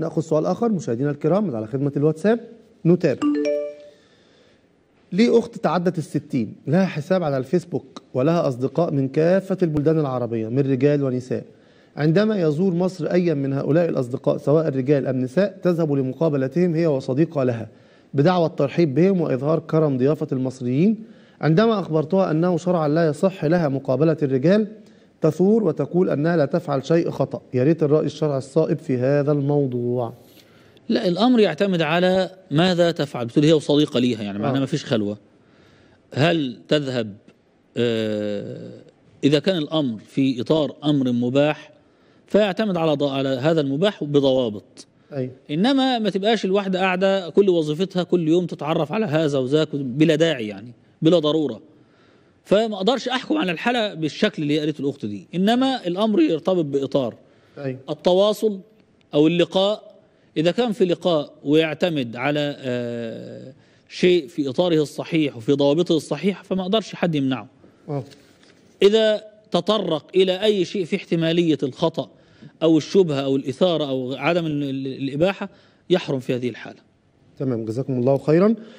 ناخذ سؤال اخر مشاهدينا الكرام على خدمه الواتساب نتابع ليه اخت تعدت الستين لها حساب على الفيسبوك ولها اصدقاء من كافه البلدان العربيه من رجال ونساء عندما يزور مصر ايا من هؤلاء الاصدقاء سواء الرجال ام نساء تذهب لمقابلتهم هي وصديقه لها بدعوى الترحيب بهم واظهار كرم ضيافه المصريين عندما اخبرتها انه شرعا لا يصح لها مقابله الرجال تثور وتقول أنها لا تفعل شيء خطأ يا ريت الرأي الشرعي الصائب في هذا الموضوع لا الأمر يعتمد على ماذا تفعل بتقول هي وصديقة ليها يعني معناها آه. ما فيش خلوة هل تذهب آه إذا كان الأمر في إطار أمر مباح فيعتمد على على هذا المباح بضوابط أي. إنما ما تبقاش الواحدة قاعدة كل وظيفتها كل يوم تتعرف على هذا وذاك بلا داعي يعني بلا ضرورة فما اقدرش احكم على الحاله بالشكل اللي هي قالته الاخت دي انما الامر يرتبط باطار أيوة. التواصل او اللقاء اذا كان في لقاء ويعتمد على آه شيء في اطاره الصحيح وفي ضوابطه الصحيحه فما اقدرش حد يمنعه أوه. اذا تطرق الى اي شيء في احتماليه الخطا او الشبهه او الاثاره او عدم الاباحه يحرم في هذه الحاله تمام جزاكم الله خيرا